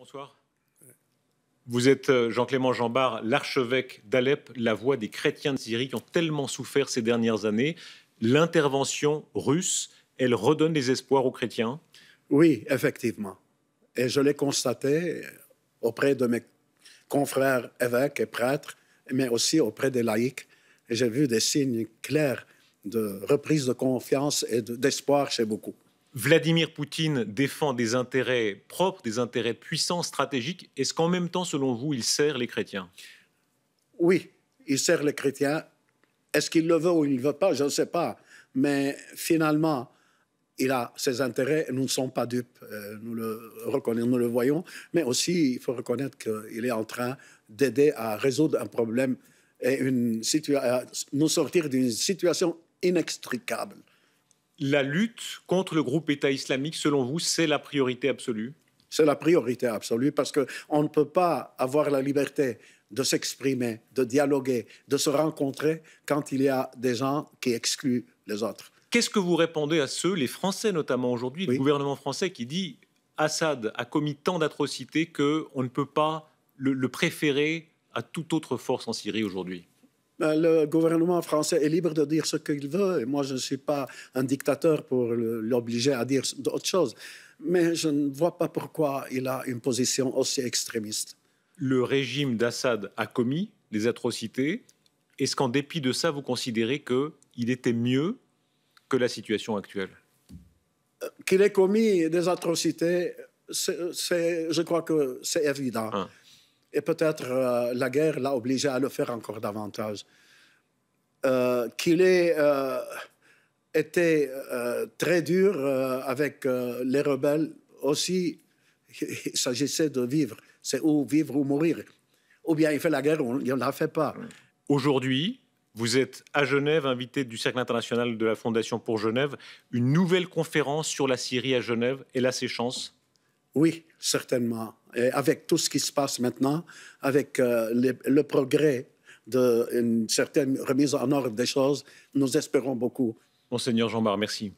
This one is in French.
Bonsoir. Vous êtes, euh, Jean-Clément Jambard, l'archevêque d'Alep, la voix des chrétiens de Syrie qui ont tellement souffert ces dernières années. L'intervention russe, elle redonne des espoirs aux chrétiens Oui, effectivement. Et je l'ai constaté auprès de mes confrères évêques et prêtres, mais aussi auprès des laïcs. J'ai vu des signes clairs de reprise de confiance et d'espoir chez beaucoup. Vladimir Poutine défend des intérêts propres, des intérêts puissants, stratégiques. Est-ce qu'en même temps, selon vous, il sert les chrétiens Oui, il sert les chrétiens. Est-ce qu'il le veut ou il ne le veut pas Je ne sais pas. Mais finalement, il a ses intérêts. Nous ne sommes pas dupes. Euh, nous le reconnaissons, nous le voyons. Mais aussi, il faut reconnaître qu'il est en train d'aider à résoudre un problème et à nous sortir d'une situation inextricable la lutte contre le groupe État islamique, selon vous, c'est la priorité absolue C'est la priorité absolue parce qu'on ne peut pas avoir la liberté de s'exprimer, de dialoguer, de se rencontrer quand il y a des gens qui excluent les autres. Qu'est-ce que vous répondez à ceux, les Français notamment aujourd'hui, le gouvernement français qui dit Assad a commis tant d'atrocités qu'on ne peut pas le préférer à toute autre force en Syrie aujourd'hui ben, le gouvernement français est libre de dire ce qu'il veut. Et moi, je ne suis pas un dictateur pour l'obliger à dire d'autres choses. Mais je ne vois pas pourquoi il a une position aussi extrémiste. Le régime d'Assad a commis des atrocités. Est-ce qu'en dépit de ça, vous considérez qu'il était mieux que la situation actuelle euh, Qu'il ait commis des atrocités, je crois que c'est évident. Et peut-être euh, la guerre l'a obligé à le faire encore davantage. Euh, qu'il ait euh, été très dur avec les rebelles aussi, il s'agissait de vivre. C'est ou vivre ou mourir. Ou bien il fait la guerre ou il ne la fait pas. Aujourd'hui, vous êtes à Genève, invité du Cercle international de la Fondation pour Genève. Une nouvelle conférence sur la Syrie à Genève. Et là, ses chances oui, certainement. Et avec tout ce qui se passe maintenant, avec euh, le progrès d'une certaine remise en ordre des choses, nous espérons beaucoup. Monseigneur Jean-Marc, merci.